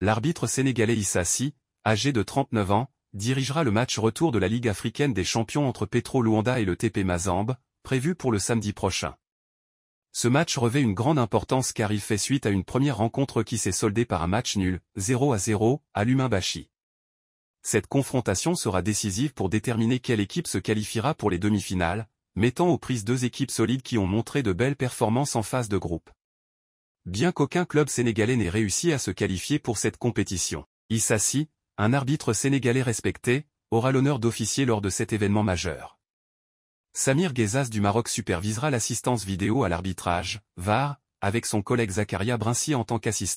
l'arbitre sénégalais Issassi, âgé de 39 ans, dirigera le match retour de la Ligue africaine des champions entre Petro Luanda et le TP Mazambe, prévu pour le samedi prochain. Ce match revêt une grande importance car il fait suite à une première rencontre qui s'est soldée par un match nul, 0 à 0, à Bachi. Cette confrontation sera décisive pour déterminer quelle équipe se qualifiera pour les demi-finales, mettant aux prises deux équipes solides qui ont montré de belles performances en phase de groupe bien qu'aucun club sénégalais n'ait réussi à se qualifier pour cette compétition. Issassi, un arbitre sénégalais respecté, aura l'honneur d'officier lors de cet événement majeur. Samir Ghezaz du Maroc supervisera l'assistance vidéo à l'arbitrage, VAR, avec son collègue Zakaria Brincy en tant qu'assistant.